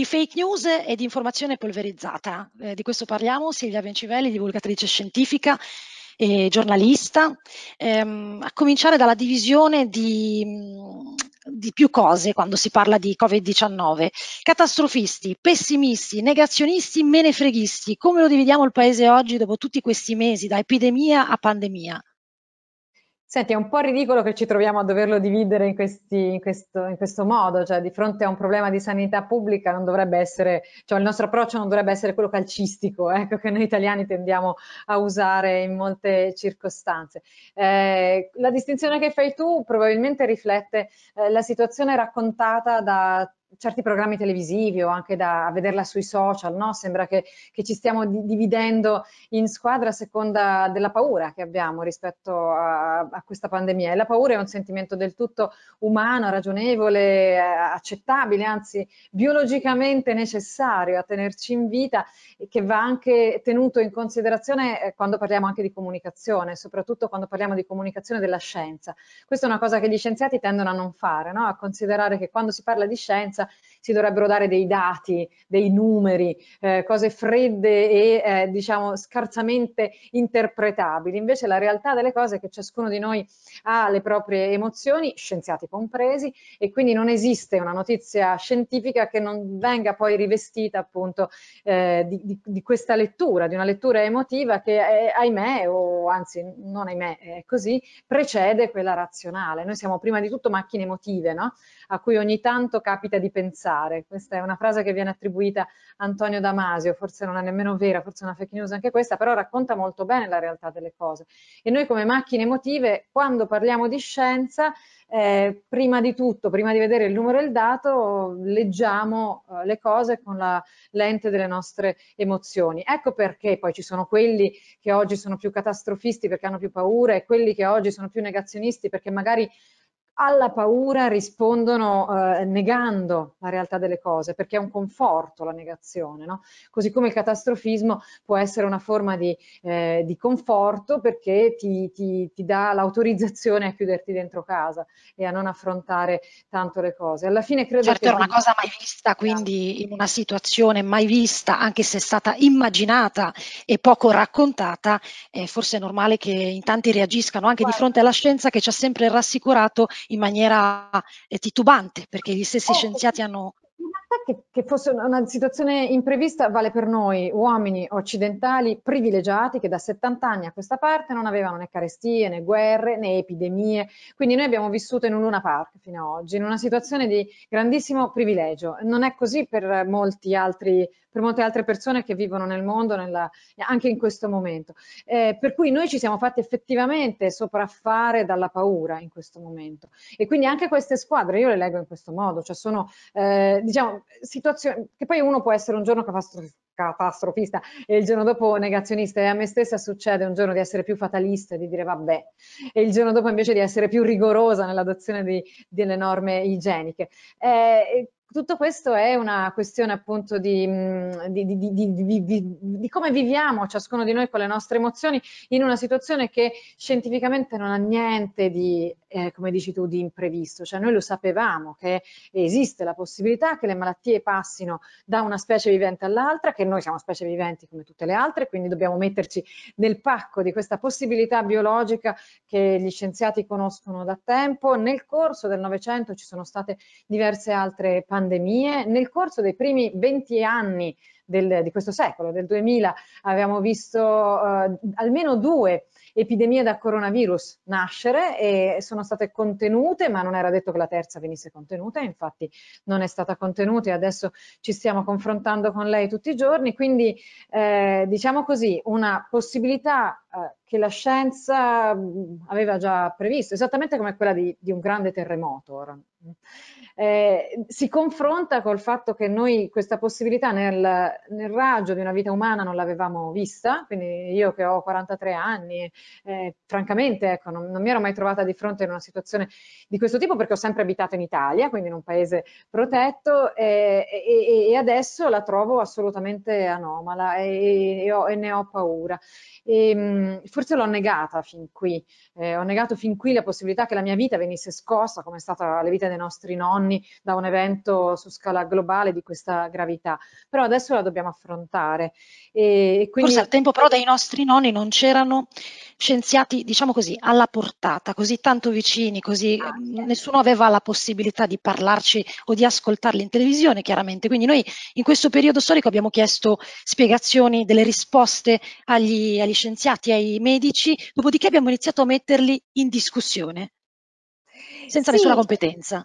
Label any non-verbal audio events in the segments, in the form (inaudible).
di fake news e di informazione polverizzata. Eh, di questo parliamo, Silvia Bencivelli, divulgatrice scientifica e giornalista, ehm, a cominciare dalla divisione di, mm, di più cose quando si parla di Covid-19. Catastrofisti, pessimisti, negazionisti, menefreghisti, come lo dividiamo il paese oggi dopo tutti questi mesi, da epidemia a pandemia? Senti, è un po' ridicolo che ci troviamo a doverlo dividere in, questi, in, questo, in, questo, modo, cioè di fronte a un problema di sanità pubblica non dovrebbe essere, cioè il nostro approccio non dovrebbe essere quello calcistico, (laughs) ecco, che noi italiani tendiamo a usare in molte circostanze. Eh, la distinzione che fai tu probabilmente riflette eh, la situazione raccontata da certi programmi televisivi o anche da vederla sui social, no? sembra che, che ci stiamo di, dividendo in squadra a seconda della paura che abbiamo rispetto a, a, questa pandemia e la paura è un sentimento del tutto umano, ragionevole, eh, accettabile, anzi biologicamente necessario a tenerci in vita e che va anche tenuto in considerazione eh, quando parliamo anche di comunicazione, soprattutto quando parliamo di comunicazione della scienza. Questa è una cosa che gli scienziati tendono a non fare, no? a considerare che quando si parla di scienza esperienza si dovrebbero dare dei dati, dei numeri, eh, cose fredde e eh, diciamo scarsamente interpretabili. Invece la realtà delle cose è che ciascuno di noi ha le proprie emozioni, scienziati compresi, e quindi non esiste una notizia scientifica che non venga poi rivestita appunto eh, di, di, di, questa lettura, di una lettura emotiva che è, eh, ahimè, o anzi non ahimè, è così, precede quella razionale. Noi siamo prima di tutto macchine emotive, no? a cui ogni tanto capita di pensare pensare. Questa è una frase che viene attribuita a Antonio Damasio, forse non è nemmeno vera, forse è una fake news anche questa, però racconta molto bene la realtà delle cose. E noi come macchine emotive, quando parliamo di scienza, eh, prima di tutto, prima di vedere il numero e il dato, leggiamo eh, le cose con la lente delle nostre emozioni. Ecco perché poi ci sono quelli che oggi sono più catastrofisti perché hanno più paura e quelli che oggi sono più negazionisti perché magari alla paura rispondono eh, negando la realtà delle cose, perché è un conforto la negazione, no? così come il catastrofismo può essere una forma di, eh, di conforto perché ti, ti, ti dà l'autorizzazione a chiuderti dentro casa e a non affrontare tanto le cose. Alla fine credo certo, che... Certo, è una cosa mai vista, quindi esatto. in una situazione mai vista, anche se è stata immaginata e poco raccontata, eh, forse è normale che in tanti reagiscano anche Guarda. di fronte alla scienza che ci ha sempre rassicurato in maniera eh, titubante, perché gli stessi oh, scienziati eh, hanno... Che, che fosse una situazione imprevista vale per noi uomini occidentali privilegiati che da 70 anni a questa parte non avevano né carestie né guerre né epidemie, quindi noi abbiamo vissuto in un Luna Park fino ad oggi, in una situazione di grandissimo privilegio, non è così per molti altri per molte altre persone che vivono nel mondo nella, anche in questo momento. Eh, per cui noi ci siamo fatti effettivamente sopraffare dalla paura in questo momento e quindi anche queste squadre io le leggo in questo modo, cioè sono eh, diciamo situazioni che poi uno può essere un giorno catastrof catastrofista e il giorno dopo negazionista e a me stessa succede un giorno di essere più fatalista e di dire vabbè e il giorno dopo invece di essere più rigorosa nell'adozione delle norme igieniche. Eh, tutto questo è una questione appunto di, di, di, di, come viviamo ciascuno di noi con le nostre emozioni in una situazione che scientificamente non ha niente di eh, come dici tu, di imprevisto. Cioè noi lo sapevamo che esiste la possibilità che le malattie passino da una specie vivente all'altra, che noi siamo specie viventi come tutte le altre, quindi dobbiamo metterci nel pacco di questa possibilità biologica che gli scienziati conoscono da tempo. Nel corso del Novecento ci sono state diverse altre pandemie, nel corso dei primi 20 anni del, di questo secolo, del 2000, abbiamo visto eh, almeno due epidemie da coronavirus nascere e sono state contenute, ma non era detto che la terza venisse contenuta, infatti non è stata contenuta e adesso ci stiamo confrontando con lei tutti i giorni, quindi eh, diciamo così, una possibilità eh, che la scienza mm, aveva già previsto, esattamente come quella di, di un grande terremoto eh, si confronta col fatto che noi questa possibilità nel, nel, raggio di una vita umana non l'avevamo vista, quindi io che ho 43 anni, eh, francamente ecco, non, non, mi ero mai trovata di fronte in una situazione di questo tipo perché ho sempre abitato in Italia, quindi in un paese protetto eh, e, e, adesso la trovo assolutamente anomala e, e, ho, e ne ho paura. Mh, ehm, forse l'ho negata fin qui, eh, ho negato fin qui la possibilità che la mia vita venisse scossa come è stata la vita dei nostri nonni anni da un evento su scala globale di questa gravità, però adesso la dobbiamo affrontare. E, quindi... Forse al tempo però dei nostri nonni non c'erano scienziati, diciamo così, alla portata, così tanto vicini, così ah, nessuno aveva la possibilità di parlarci o di ascoltarli in televisione, chiaramente. Quindi noi in questo periodo storico abbiamo chiesto spiegazioni, delle risposte agli, agli scienziati, ai medici, dopodiché abbiamo iniziato a metterli in discussione senza sì. nessuna competenza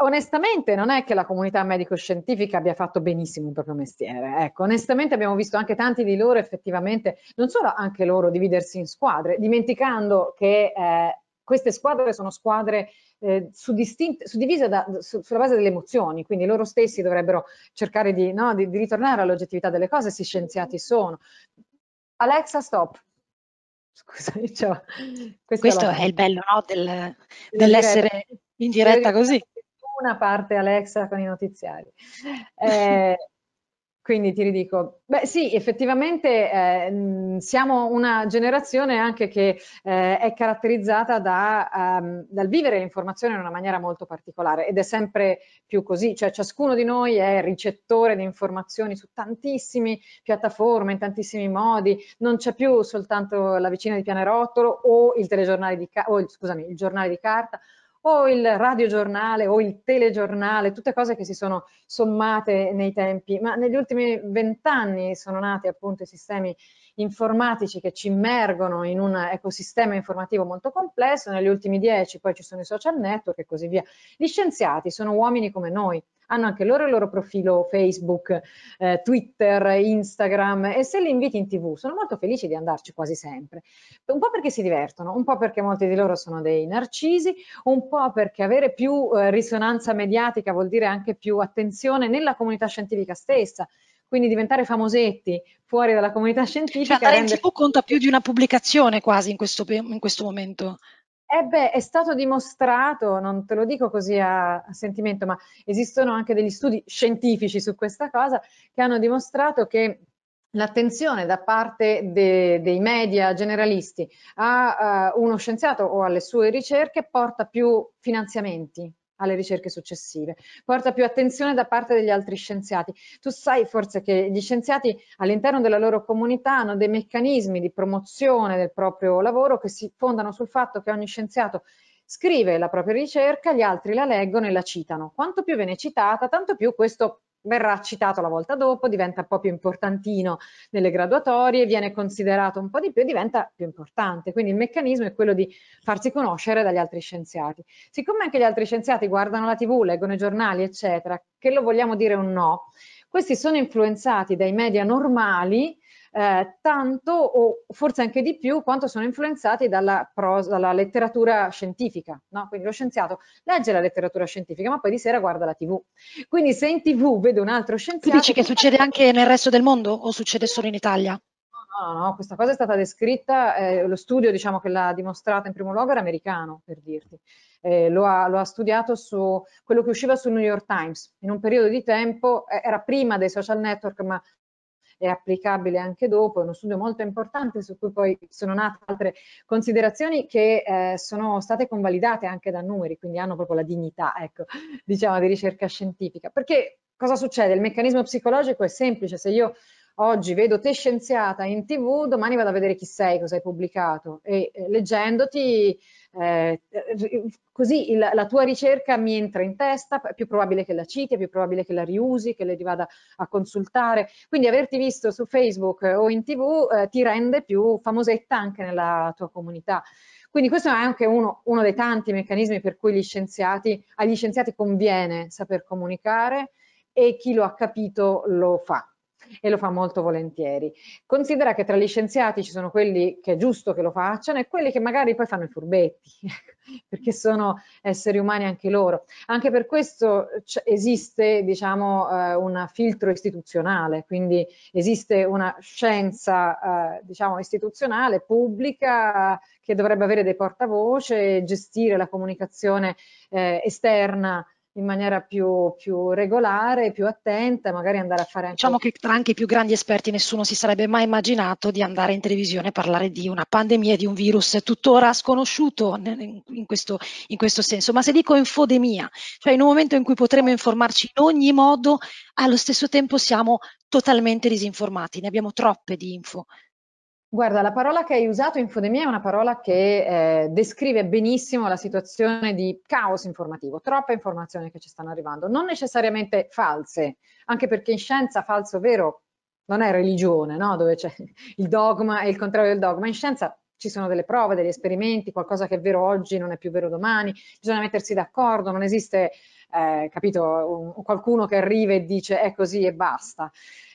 onestamente non è che la comunità medico-scientifica abbia fatto benissimo il proprio mestiere. Ecco, onestamente abbiamo visto anche tanti di loro effettivamente, non solo anche loro, dividersi in squadre, dimenticando che eh, queste squadre sono squadre eh, suddivise da, su, sulla base delle emozioni, quindi loro stessi dovrebbero cercare di, no, di, di ritornare all'oggettività delle cose, se scienziati sono. Alexa, stop. Scusa, cioè, questo è, la... è il bello no, del, dell'essere in diretta così una parte Alexa con i notiziari. Eh, (laughs) quindi ti ridico, beh sì, effettivamente eh, mm, siamo una generazione anche che eh, è caratterizzata da, um, dal vivere l'informazione in una maniera molto particolare ed è sempre più così, cioè ciascuno di noi è ricettore di informazioni su tantissime piattaforme, in tantissimi modi, non c'è più soltanto la vicina di pianerottolo o il telegiornale di, o, scusami, il giornale di carta o il radiogiornale o il telegiornale, tutte cose che si sono sommate nei tempi, ma negli ultimi vent'anni sono nati appunto i sistemi informatici che ci immergono in un ecosistema informativo molto complesso, negli ultimi dieci poi ci sono i social network e così via. Gli scienziati sono uomini come noi, hanno anche loro il loro profilo Facebook, eh, Twitter, Instagram e se li inviti in tv sono molto felici di andarci quasi sempre, un po' perché si divertono, un po' perché molti di loro sono dei narcisi, un po' perché avere più eh, risonanza mediatica vuol dire anche più attenzione nella comunità scientifica stessa, quindi diventare famosetti fuori dalla comunità scientifica. Cioè, andare rende... in TV conta più di una pubblicazione quasi in questo, in questo momento. Eh beh, è stato dimostrato, non te lo dico così a, a, sentimento, ma esistono anche degli studi scientifici su questa cosa che hanno dimostrato che l'attenzione da parte de, dei media generalisti a uh, uno scienziato o alle sue ricerche porta più finanziamenti, alle ricerche successive, porta più attenzione da parte degli altri scienziati. Tu sai forse che gli scienziati all'interno della loro comunità hanno dei meccanismi di promozione del proprio lavoro che si fondano sul fatto che ogni scienziato scrive la propria ricerca, gli altri la leggono e la citano. Quanto più viene citata, tanto più questo verrà citato la volta dopo, diventa un po' più importantino nelle graduatorie, viene considerato un po' di più e diventa più importante. Quindi il meccanismo è quello di farsi conoscere dagli altri scienziati. Siccome anche gli altri scienziati guardano la tv, leggono i giornali, eccetera, che lo vogliamo dire o no, questi sono influenzati dai media normali eh, tanto o forse anche di più quanto sono influenzati dalla, prosa, dalla letteratura scientifica. No? Quindi lo scienziato legge la letteratura scientifica, ma poi di sera guarda la TV. Quindi se in TV vedo un altro scienziato... Tu dici che succede anche nel resto del mondo o succede solo in Italia? No, no, no, questa cosa è stata descritta, eh, lo studio diciamo, che l'ha dimostrata in primo luogo era americano, per dirti. Eh, lo, ha, lo, ha, studiato su quello che usciva sul New York Times in un periodo di tempo, eh, era prima dei social network, ma è applicabile anche dopo, è uno studio molto importante su cui poi sono nate altre considerazioni che eh, sono state convalidate anche da numeri, quindi hanno proprio la dignità, ecco, (laughs) diciamo, di ricerca scientifica. Perché cosa succede? Il meccanismo psicologico è semplice, se io oggi vedo te scienziata in tv, domani vado a vedere chi sei, cosa hai pubblicato e eh, leggendoti eh, eh, così la, la, tua ricerca mi entra in testa, è più probabile che la citi, è più probabile che la riusi, che le vada a consultare, quindi averti visto su Facebook eh, o in tv eh, ti rende più famosetta anche nella tua comunità. Quindi questo è anche uno, uno dei tanti meccanismi per cui scienziati, agli scienziati conviene saper comunicare e chi lo ha capito lo fa. (laughs) e lo fa molto volentieri. Considera che tra gli scienziati ci sono quelli che è giusto che lo facciano e quelli che magari poi fanno i furbetti, (laughs) perché sono esseri umani anche loro. Anche per questo esiste diciamo, eh, un filtro istituzionale, quindi esiste una scienza eh, diciamo, istituzionale, pubblica, che dovrebbe avere dei portavoce, e gestire la comunicazione eh, esterna in maniera più, più, regolare, più attenta, magari andare a fare anche... Diciamo che tra anche i più grandi esperti nessuno si sarebbe mai immaginato di andare in televisione a parlare di una pandemia, di un virus tuttora sconosciuto in questo, in questo senso, ma se dico infodemia, cioè in un momento in cui potremo informarci in ogni modo, allo stesso tempo siamo totalmente disinformati, ne abbiamo troppe di info Guarda, la parola che hai usato, infodemia, è una parola che eh, descrive benissimo la situazione di caos informativo, troppe informazioni che ci stanno arrivando, non necessariamente false, anche perché in scienza falso vero non è religione, no? dove c'è il dogma e il contrario del dogma, in scienza ci sono delle prove, degli esperimenti, qualcosa che è vero oggi non è più vero domani, bisogna mettersi d'accordo, non esiste eh, capito, un, qualcuno che arriva e dice è così e basta.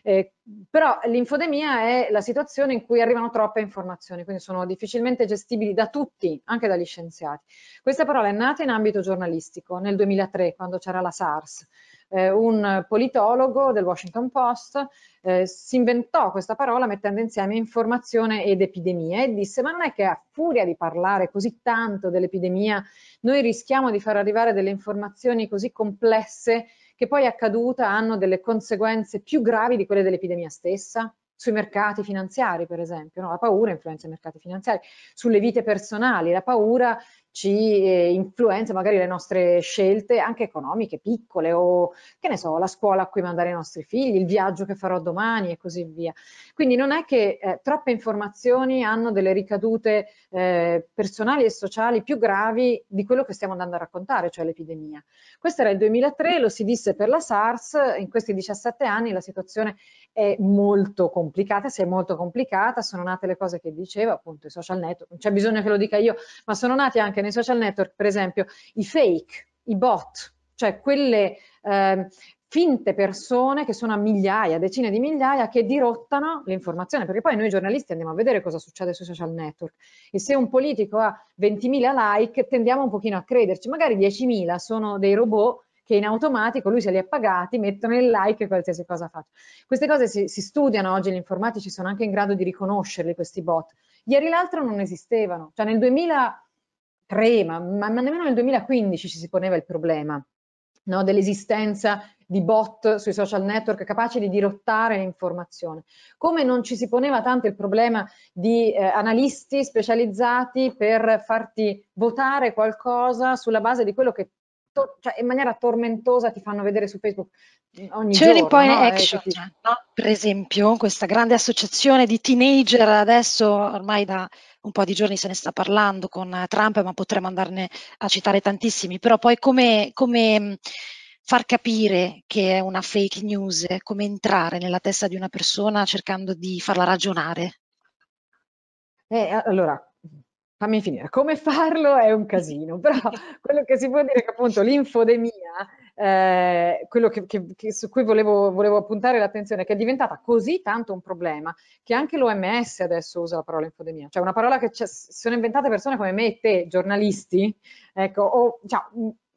Eh, però l'infodemia è la situazione in cui arrivano troppe informazioni, quindi sono difficilmente gestibili da tutti, anche dagli scienziati. Questa parola è nata in ambito giornalistico nel 2003, quando c'era la SARS eh, un politologo del Washington Post eh, si inventò questa parola mettendo insieme informazione ed epidemia e disse ma non è che a furia di parlare così tanto dell'epidemia noi rischiamo di far arrivare delle informazioni così complesse che poi accaduta hanno delle conseguenze più gravi di quelle dell'epidemia stessa? sui mercati finanziari, per esempio, no? la paura influenza i mercati finanziari, sulle vite personali, la paura ci eh, influenza magari le nostre scelte anche economiche piccole o che ne so, la scuola a cui mandare i nostri figli, il viaggio che farò domani e così via. Quindi non è che eh, troppe informazioni hanno delle ricadute eh, personali e sociali più gravi di quello che stiamo andando a raccontare, cioè l'epidemia. Questo era il 2003, lo si disse per la SARS, in questi 17 anni la situazione è molto complicata, si è molto complicata, sono nate le cose che diceva appunto i social network, non c'è bisogno che lo dica io, ma sono nati anche nei social network, per esempio, i fake, i bot, cioè quelle eh, finte persone che sono a migliaia, decine di migliaia, che dirottano l'informazione, perché poi noi giornalisti andiamo a vedere cosa succede sui social network e se un politico ha 20.000 like tendiamo un pochino a crederci, magari 10.000 sono dei robot che in automatico lui se li ha pagati, mettono il like e qualsiasi cosa fa. Queste cose si, si studiano oggi, gli informatici sono anche in grado di riconoscerle, questi bot. Ieri l'altro non esistevano, cioè nel 2000 2003, ma, ma, ma nemmeno nel 2015 ci si poneva il problema no? dell'esistenza di bot sui social network capaci di dirottare l'informazione. Come non ci si poneva tanto il problema di eh, analisti specializzati per farti votare qualcosa sulla base di quello che to- cioè, in maniera tormentosa ti fanno vedere su Facebook mm, ogni C'è giorno. Point no? Eh, Action, eh, ti... Cioè, no? per esempio, questa grande associazione di teenager adesso ormai da un po' di giorni se ne sta parlando con Trump, ma potremmo andarne a citare tantissimi, però poi come, come mm, far capire che è una fake news, come entrare nella testa di una persona cercando di farla ragionare? Eh, allora, fammi finire, come farlo è un casino, però quello che si può dire è che appunto l'infodemia, eh, quello che, che, che su cui volevo, volevo puntare l'attenzione, che è diventata così tanto un problema che anche l'OMS adesso usa la parola infodemia, cioè una parola che sono inventate persone come me e te, giornalisti, ecco, o, cioè,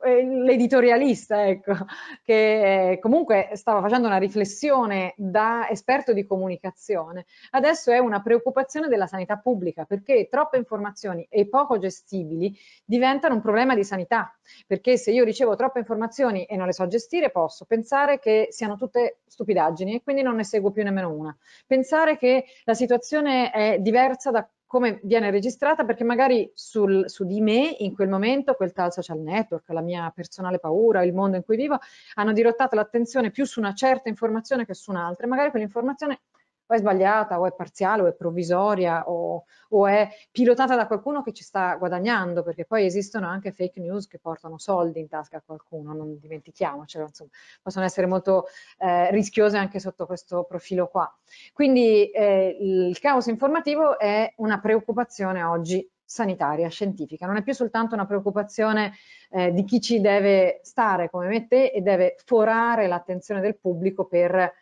l'editorialista, ecco, che eh, comunque stava facendo una riflessione da esperto di comunicazione, adesso è una preoccupazione della sanità pubblica perché troppe informazioni e poco gestibili diventano un problema di sanità, perché se io ricevo troppe informazioni e non le so gestire posso pensare che siano tutte stupidaggini e quindi non ne seguo più nemmeno una, pensare che la situazione è diversa da come viene registrata perché magari sul, su di me in quel momento quel tal social network, la mia personale paura, il mondo in cui vivo hanno dirottato l'attenzione più su una certa informazione che su un'altra e magari quell'informazione o è sbagliata o è parziale o è provvisoria o, o, è pilotata da qualcuno che ci sta guadagnando, perché poi esistono anche fake news che portano soldi in tasca a qualcuno, non dimentichiamocelo, insomma, possono essere molto eh, rischiose anche sotto questo profilo qua. Quindi eh, il caos informativo è una preoccupazione oggi sanitaria, scientifica, non è più soltanto una preoccupazione eh, di chi ci deve stare come me te e deve forare l'attenzione del pubblico per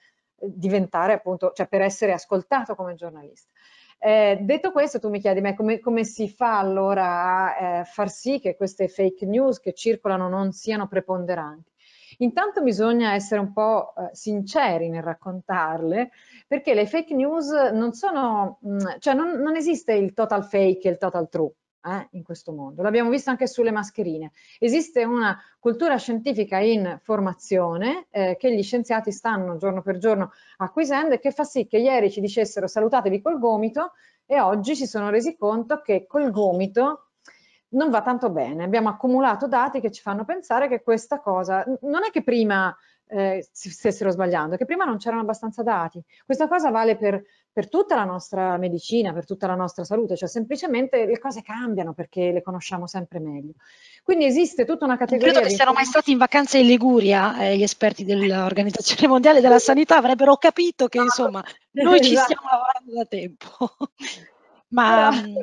diventare appunto, cioè per essere ascoltato come giornalista. Eh, detto questo, tu mi chiedi me come, come si fa allora a eh, far sì che queste fake news che circolano non siano preponderanti. Intanto bisogna essere un po' eh, sinceri nel raccontarle, perché le fake news non sono, mm, cioè non, non esiste il total fake e il total true eh, in questo mondo. L'abbiamo visto anche sulle mascherine. Esiste una cultura scientifica in formazione eh, che gli scienziati stanno giorno per giorno acquisendo e che fa sì che ieri ci dicessero salutatevi col gomito e oggi si sono resi conto che col gomito non va tanto bene. Abbiamo accumulato dati che ci fanno pensare che questa cosa non è che prima eh, stessero sbagliando, che prima non c'erano abbastanza dati. Questa cosa vale per, per, tutta la nostra medicina, per tutta la nostra salute, cioè semplicemente le cose cambiano perché le conosciamo sempre meglio. Quindi esiste tutta una categoria. Non credo che siano mai stati in vacanza in Liguria eh, gli esperti dell'Organizzazione Mondiale della Sanità avrebbero capito che ah, insomma (laughs) noi ci esatto. stiamo lavorando da tempo. (laughs) Ma esatto. Mm,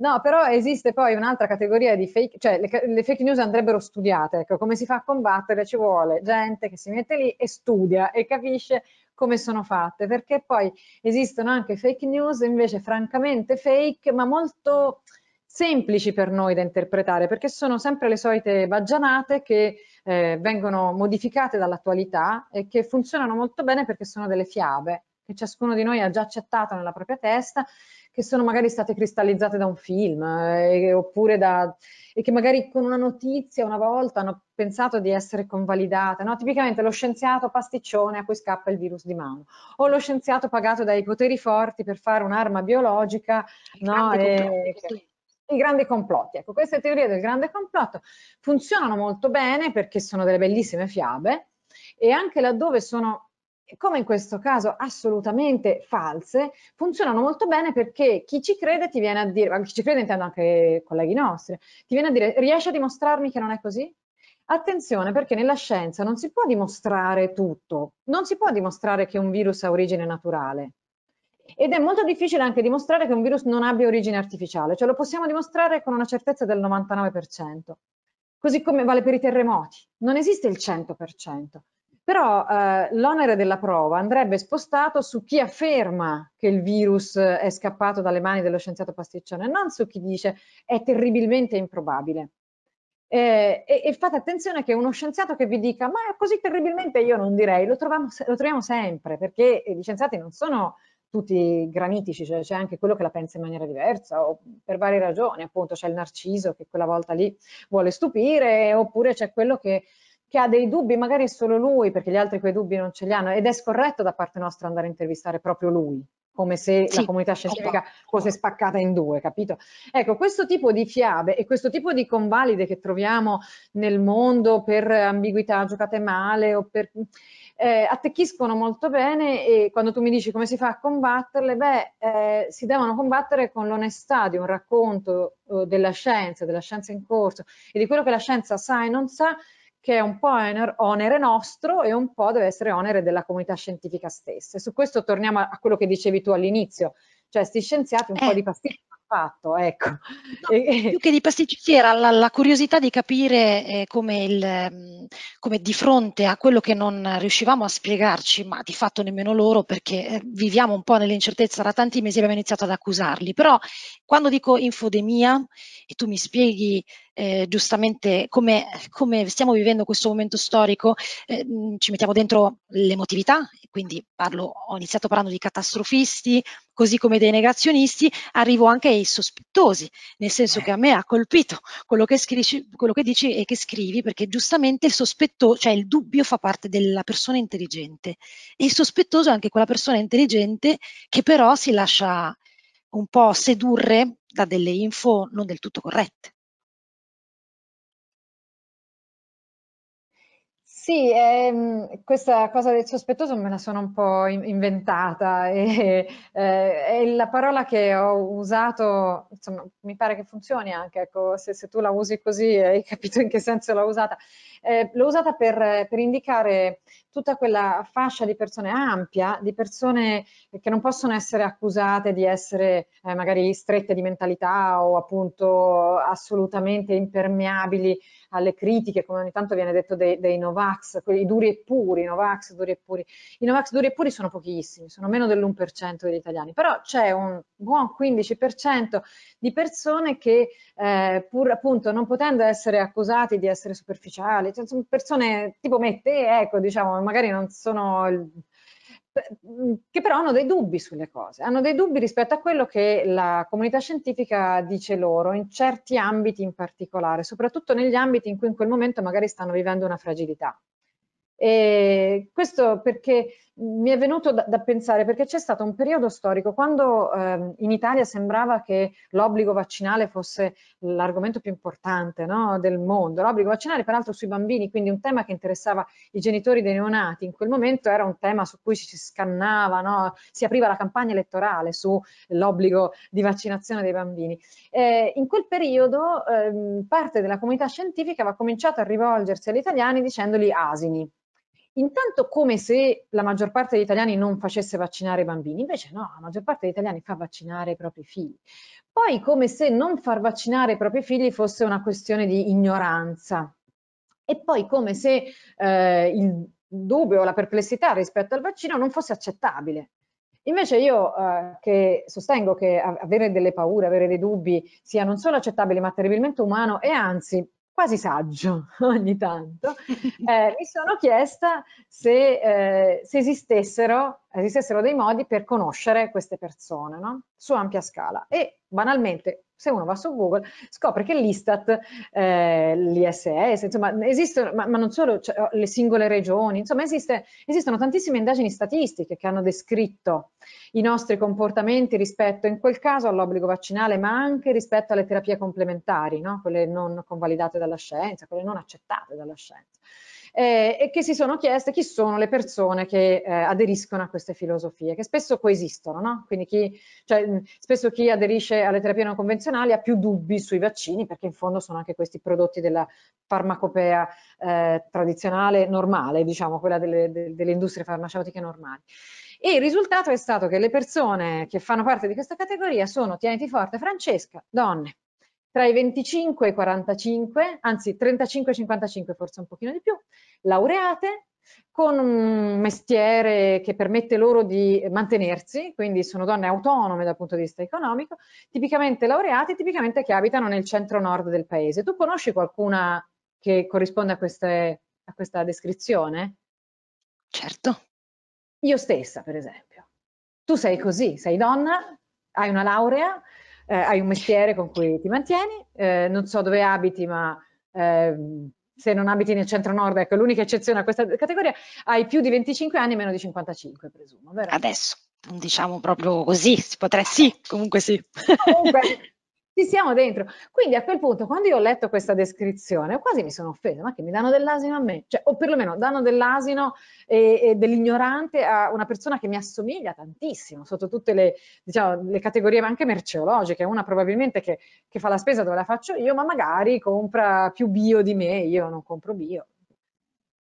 No, però esiste poi un'altra categoria di fake, cioè le, le fake news andrebbero studiate, ecco, come si fa a combattere ci vuole gente che si mette lì e studia e capisce come sono fatte, perché poi esistono anche fake news invece francamente fake, ma molto semplici per noi da interpretare, perché sono sempre le solite baggianate che eh, vengono modificate dall'attualità e che funzionano molto bene perché sono delle fiabe che ciascuno di noi ha già accettato nella propria testa che sono magari state cristallizzate da un film eh, oppure da... e che magari con una notizia una volta hanno pensato di essere convalidate, no? tipicamente lo scienziato pasticcione a cui scappa il virus di mano o lo scienziato pagato dai poteri forti per fare un'arma biologica. no? i grandi complotti. Ecco, queste teorie del grande complotto funzionano molto bene perché sono delle bellissime fiabe e anche laddove sono come in questo caso assolutamente false, funzionano molto bene perché chi ci crede ti viene a dire, chi ci crede intendo anche colleghi nostri, ti viene a dire riesci a dimostrarmi che non è così? Attenzione perché nella scienza non si può dimostrare tutto, non si può dimostrare che un virus ha origine naturale. Ed è molto difficile anche dimostrare che un virus non abbia origine artificiale, cioè lo possiamo dimostrare con una certezza del 99%. Così come vale per i terremoti, non esiste il 100% però eh, l'onere della prova andrebbe spostato su chi afferma che il virus è scappato dalle mani dello scienziato pasticcione, non su chi dice è terribilmente improbabile. Eh, e, e, fate attenzione che uno scienziato che vi dica ma è così terribilmente io non direi, lo, troviamo, lo troviamo sempre, perché gli scienziati non sono tutti granitici, cioè c'è anche quello che la pensa in maniera diversa o per varie ragioni, appunto c'è il narciso che quella volta lì vuole stupire oppure c'è quello che che ha dei dubbi, magari solo lui, perché gli altri quei dubbi non ce li hanno, ed è scorretto da parte nostra andare a intervistare proprio lui, come se sì, la comunità esatto. scientifica fosse spaccata in due, capito? Ecco, questo tipo di fiabe e questo tipo di convalide che troviamo nel mondo per ambiguità giocate male o per... Eh, attecchiscono molto bene e quando tu mi dici come si fa a combatterle, beh, eh, si devono combattere con l'onestà di un racconto eh, della scienza, della scienza in corso e di quello che la scienza sa e non sa che è un po' onere nostro e un po' deve essere onere della comunità scientifica stessa. E su questo torniamo a quello che dicevi tu all'inizio, cioè sti scienziati un eh. po' di hanno fatto, ecco. No, più che di pasticcera, la, la curiosità di capire eh, come, il, mm, come, di fronte a quello che non riuscivamo a spiegarci, ma di fatto nemmeno loro, perché eh, viviamo un po' nell'incertezza da tanti mesi abbiamo iniziato ad accusarli, però quando dico infodemia e tu mi spieghi eh, giustamente come, come, stiamo vivendo questo momento storico eh, mm, ci mettiamo dentro l'emotività, quindi parlo, ho iniziato parlando di catastrofisti, così come dei negazionisti, arrivo anche ai sospettosi, nel senso eh. che a me ha colpito quello che, scrivi, quello che dici e che scrivi, perché giustamente il sospetto, cioè il dubbio fa parte della persona intelligente e il sospettoso è anche quella persona intelligente che però si lascia un po' sedurre da delle info non del tutto corrette. Sì, ehm, questa cosa del sospettoso me la sono un po' in inventata (laughs) e eh, è la parola che ho usato, insomma, mi pare che funzioni anche, ecco, se, se tu la usi così eh, hai capito in che senso l'ho usata. Eh, l'ho usata per, per indicare tutta quella fascia di persone ampia, di persone che non possono essere accusate di essere eh, magari strette di mentalità o appunto assolutamente impermeabili alle critiche, come ogni tanto viene detto dei, dei Novax, quelli duri e puri, Novax duri e puri. I Novax duri e puri sono pochissimi, sono meno dell'1% degli italiani, però c'è un buon 15% di persone che eh, pur appunto non potendo essere accusati di essere superficiali, cioè, sono persone tipo me, te, ecco, diciamo, magari non sono che però hanno dei dubbi sulle cose, hanno dei dubbi rispetto a quello che la comunità scientifica dice loro in certi ambiti in particolare, soprattutto negli ambiti in cui in quel momento magari stanno vivendo una fragilità. E questo perché mi è venuto da, da pensare, perché c'è stato un periodo storico quando eh, in Italia sembrava che l'obbligo vaccinale fosse l'argomento più importante no, del mondo, l'obbligo vaccinale peraltro sui bambini, quindi un tema che interessava i genitori dei neonati, in quel momento era un tema su cui si scannava, no, si apriva la campagna elettorale sull'obbligo di vaccinazione dei bambini. Eh, in quel periodo eh, parte della comunità scientifica aveva cominciato a rivolgersi agli italiani dicendogli asini Intanto come se la maggior parte degli italiani non facesse vaccinare i bambini, invece no, la maggior parte degli italiani fa vaccinare i propri figli. Poi come se non far vaccinare i propri figli fosse una questione di ignoranza. E poi come se eh, il dubbio o la perplessità rispetto al vaccino non fosse accettabile. Invece io eh, che sostengo che avere delle paure, avere dei dubbi sia non solo accettabile ma terribilmente umano e anzi quasi saggio (laughs) ogni tanto, (laughs) eh, mi sono chiesta se, eh, se esistessero, esistessero, dei modi per conoscere queste persone no? su ampia scala e banalmente se uno va su Google scopre che l'Istat, eh, l'ISS, insomma esistono, ma, ma non solo cioè, le singole regioni, insomma esiste, esistono tantissime indagini statistiche che hanno descritto i nostri comportamenti rispetto in quel caso all'obbligo vaccinale ma anche rispetto alle terapie complementari, no? quelle non convalidate dalla scienza, quelle non accettate dalla scienza eh, e che si sono chieste chi sono le persone che eh, aderiscono a queste filosofie, che spesso coesistono, no? quindi chi, cioè, spesso chi aderisce alle terapie non convenzionali ha più dubbi sui vaccini perché in fondo sono anche questi prodotti della farmacopea eh, tradizionale normale, diciamo quella delle, de, delle industrie farmaceutiche normali. E il risultato è stato che le persone che fanno parte di questa categoria sono, tieniti forte Francesca, donne, tra i 25 e i 45, anzi 35 e 55 forse un pochino di più, laureate con un mestiere che permette loro di mantenersi, quindi sono donne autonome dal punto di vista economico, tipicamente laureate, tipicamente che abitano nel centro-nord del paese. Tu conosci qualcuna che corrisponde a, queste, a questa descrizione? Certo. Io stessa, per esempio. Tu sei così, sei donna, hai una laurea, eh, hai un mestiere con cui ti mantieni, eh, non so dove abiti, ma ehm, se non abiti nel centro nord, ecco, l'unica eccezione a questa categoria, hai più di 25 anni e meno di 55, presumo, vero? Adesso, diciamo proprio così, si potrà, sì, comunque sì. Comunque, (laughs) ci siamo dentro. Quindi a quel punto, quando io ho letto questa descrizione, quasi mi sono offesa, ma che mi danno dell'asino a me? Cioè, o perlomeno danno dell'asino e, eh, e dell'ignorante a una persona che mi assomiglia tantissimo, sotto tutte le, diciamo, le categorie, ma anche merceologiche, una probabilmente che, che fa la spesa dove la faccio io, ma magari compra più bio di me, io non compro bio.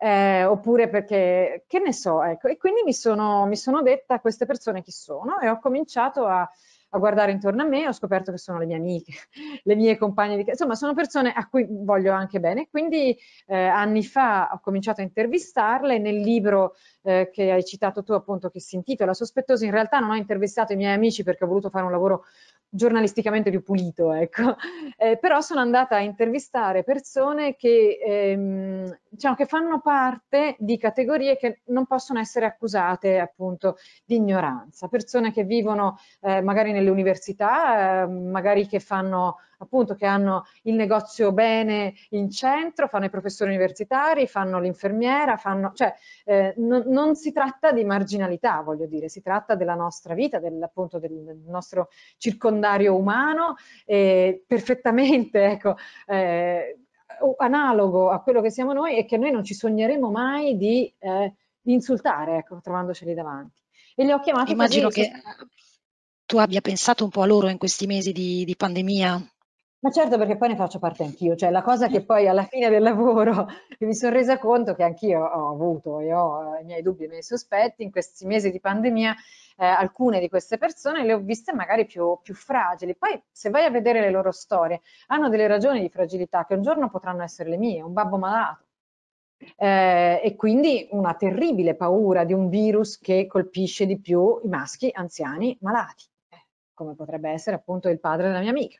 Eh, oppure perché che ne so, ecco, e quindi mi sono, mi sono detta queste persone chi sono e ho cominciato a, a guardare intorno a me ho scoperto che sono le mie amiche, (laughs) le mie compagne di insomma sono persone a cui voglio anche bene, quindi eh, anni fa ho cominciato a intervistarle nel libro eh, che hai citato tu appunto che si intitola Sospettosi, in realtà non ho intervistato i miei amici perché ho voluto fare un lavoro giornalisticamente più pulito, ecco. (laughs) Eh, però sono andata a intervistare persone che, ehm, diciamo, che fanno parte di categorie che non possono essere accusate appunto di ignoranza, persone che vivono eh, magari nelle università, eh, magari che fanno appunto che hanno il negozio bene in centro, fanno i professori universitari, fanno l'infermiera, fanno, cioè eh, non, non, si tratta di marginalità, voglio dire, si tratta della nostra vita, del, appunto del, nostro circondario circondario umano, eh, perfettamente (laughs) ecco, eh, analogo a quello che siamo noi e che noi non ci sogneremo mai di, eh, di insultare, ecco, trovandoceli davanti. E li ho chiamati Immagino così, che tu abbia pensato un po' a loro in questi mesi di, di pandemia. Ma certo, perché poi ne faccio parte anch'io, cioè la cosa che poi alla fine del lavoro (laughs) mi sono resa conto che anch'io ho avuto e ho eh, i miei dubbi e i miei sospetti in questi mesi di pandemia, eh, alcune di queste persone le ho viste magari più, più, fragili. Poi se vai a vedere le loro storie, hanno delle ragioni di fragilità che un giorno potranno essere le mie, un babbo malato. Eh, e quindi una terribile paura di un virus che colpisce di più i maschi anziani malati come potrebbe essere appunto il padre della mia amica,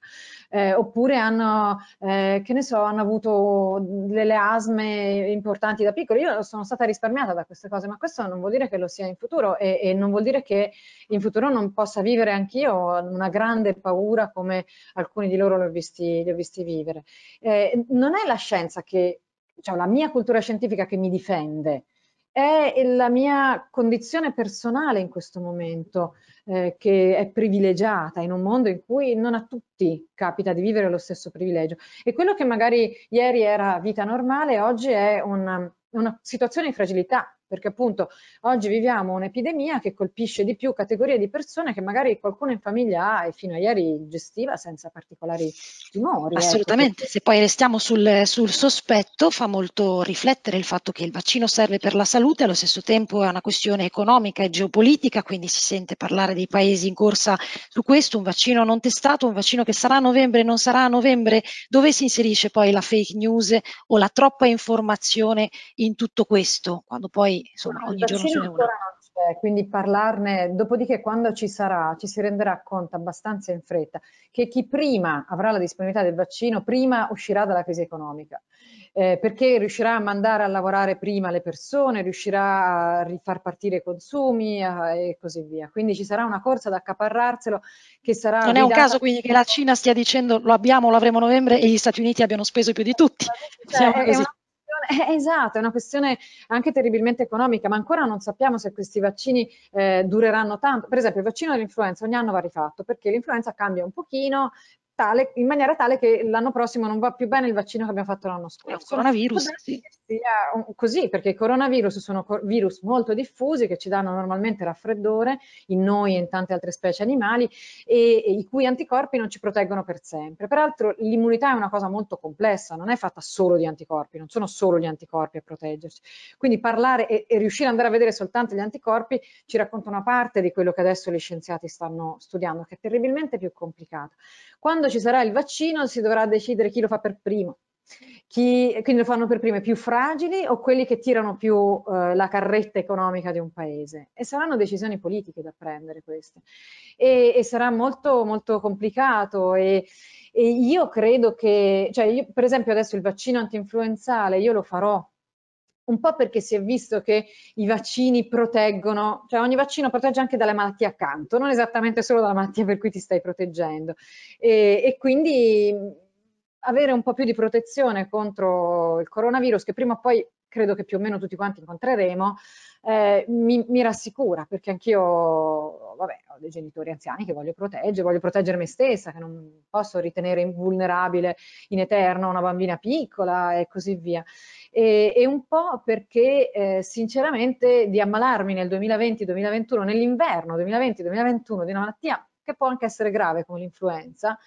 eh, oppure hanno, eh, che ne so, hanno avuto delle asme importanti da piccoli. Io sono stata risparmiata da queste cose, ma questo non vuol dire che lo sia in futuro e, e non vuol dire che in futuro non possa vivere anch'io una grande paura come alcuni di loro li ho visti, li ho visti vivere. Eh, non è la scienza che, cioè la mia cultura scientifica che mi difende, è la mia condizione personale in questo momento eh, che è privilegiata in un mondo in cui non a tutti capita di vivere lo stesso privilegio e quello che magari ieri era vita normale oggi è una, una situazione di fragilità perché appunto oggi viviamo un'epidemia che colpisce di più categorie di persone che magari qualcuno in famiglia ha e fino a ieri gestiva senza particolari timori. Ecco, Assolutamente, eh, se poi restiamo sul, sul sospetto fa molto riflettere il fatto che il vaccino serve per la salute, allo stesso tempo è una questione economica e geopolitica, quindi si sente parlare dei paesi in corsa su questo, un vaccino non testato, un vaccino che sarà a novembre, non sarà a novembre, dove si inserisce poi la fake news o la troppa informazione in tutto questo, quando poi insomma, ogni giorno se ne una. Quindi parlarne, dopodiché quando ci sarà ci si renderà conto abbastanza in fretta che chi prima avrà la disponibilità del vaccino, prima uscirà dalla crisi economica, eh, perché riuscirà a mandare a lavorare prima le persone, riuscirà a rifar partire i consumi eh, e così via. Quindi ci sarà una corsa ad accaparrarselo che sarà... Non è un caso quindi che la Cina stia dicendo lo abbiamo, lo avremo a novembre e gli Stati Uniti abbiano speso più di tutti. (laughs) Cioè, è una eh, eh, esatto, è una questione anche terribilmente economica, ma ancora non sappiamo se questi vaccini eh, dureranno tanto. Per esempio, il vaccino dell'influenza ogni anno va rifatto perché l'influenza cambia un pochino, tale, in maniera tale che l'anno prossimo non va più bene il vaccino che abbiamo fatto l'anno scorso. Il coronavirus, sì. così, perché i coronavirus sono virus molto diffusi che ci danno normalmente raffreddore in noi e in tante altre specie animali e, e i cui anticorpi non ci proteggono per sempre. Peraltro l'immunità è una cosa molto complessa, non è fatta solo di anticorpi, non sono solo gli anticorpi a proteggerci. Quindi parlare e, e riuscire ad andare a vedere soltanto gli anticorpi ci racconta una parte di quello che adesso gli scienziati stanno studiando, che è terribilmente più complicato. Quando ci sarà il vaccino si dovrà decidere chi lo fa per primo. Chi, quindi lo fanno per primo i più fragili o quelli che tirano più eh, la carretta economica di un paese e saranno decisioni politiche da prendere queste e, e sarà molto molto complicato e, e io credo che, cioè io, per esempio adesso il vaccino antinfluenzale io lo farò un po' perché si è visto che i vaccini proteggono, cioè ogni vaccino protegge anche dalle malattie accanto, non esattamente solo dalla malattia per cui ti stai proteggendo. E, e quindi avere un po' più di protezione contro il coronavirus, che prima o poi credo che più o meno tutti quanti incontreremo, eh, mi, mi, rassicura perché anch'io ho dei genitori anziani che voglio proteggere, voglio proteggere me stessa, che non posso ritenere invulnerabile in eterno una bambina piccola e così via. E, e un po' perché eh, sinceramente di ammalarmi nel 2020-2021, nell'inverno 2020-2021 di una malattia che può anche essere grave come l'influenza,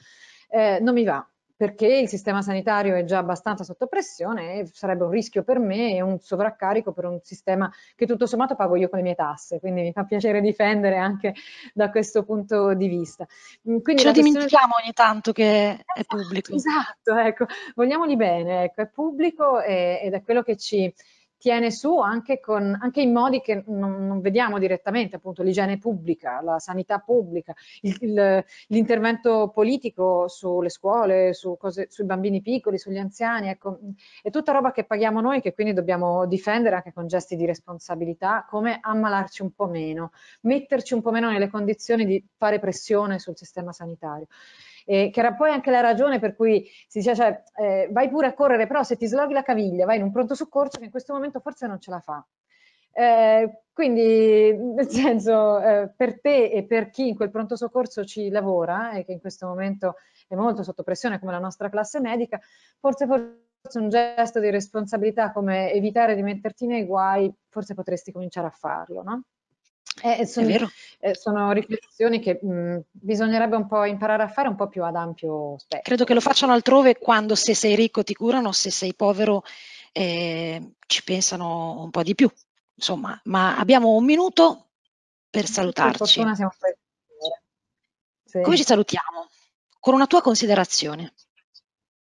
eh, non mi va, perché il sistema sanitario è già abbastanza sotto pressione e sarebbe un rischio per me e un sovraccarico per un sistema che tutto sommato pago io con le mie tasse, quindi mi fa piacere difendere anche da questo punto di vista. Mm, quindi Ce lo dimentichiamo di... ogni tanto che esatto, è pubblico. Esatto, ecco, vogliamoli bene, ecco, è pubblico e, ed è quello che ci tiene su anche, con, anche in modi che non, non, vediamo direttamente, appunto l'igiene pubblica, la sanità pubblica, il, il, l'intervento politico sulle scuole, su cose, sui bambini piccoli, sugli anziani, ecco, è tutta roba che paghiamo noi e che quindi dobbiamo difendere anche con gesti di responsabilità, come ammalarci un po' meno, metterci un po' meno nelle condizioni di fare pressione sul sistema sanitario. Eh, che era poi anche la ragione per cui si dice cioè, eh, vai pure a correre, però se ti sloghi la caviglia, vai in un pronto soccorso che in questo momento momento forse non ce la fa. Eh, quindi, (laughs) nel senso, eh, per te e per chi in quel pronto soccorso ci lavora e che in questo momento è molto sotto pressione come la nostra classe medica, forse, forse un gesto di responsabilità come evitare di metterti nei guai, forse potresti cominciare a farlo, no? Eh, sono, eh, sono, riflessioni che mh, mm, bisognerebbe un po' imparare a fare un po' più ad ampio spettro. Credo che lo facciano altrove quando se sei ricco ti curano, se sei povero eh, ci pensano un po' di più. Insomma, ma abbiamo un minuto per salutarci. Per sì. Come ci salutiamo? Con una tua considerazione.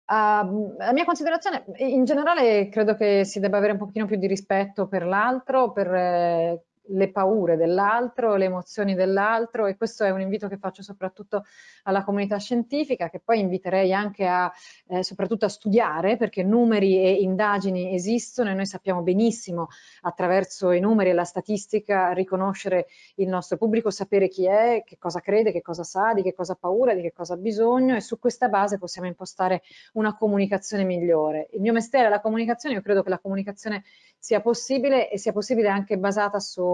Uh, la mia considerazione, in generale credo che si debba avere un pochino più di rispetto per l'altro, per eh, le paure dell'altro, le emozioni dell'altro e questo è un invito che faccio soprattutto alla comunità scientifica che poi inviterei anche a eh, soprattutto a studiare perché numeri e indagini esistono e noi sappiamo benissimo attraverso i numeri e la statistica riconoscere il nostro pubblico, sapere chi è, che cosa crede, che cosa sa, di che cosa ha paura, di che cosa ha bisogno e su questa base possiamo impostare una comunicazione migliore. Il mio mestiere è la comunicazione, io credo che la comunicazione sia possibile e sia possibile anche basata su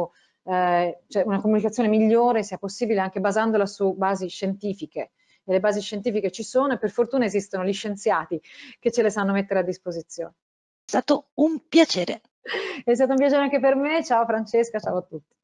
eh, cioè una comunicazione migliore sia possibile anche basandola su basi scientifiche. E le basi scientifiche ci sono e per fortuna esistono gli scienziati che ce le sanno mettere a disposizione. È stato un piacere. È stato un piacere anche per me. Ciao Francesca, ciao a tutti.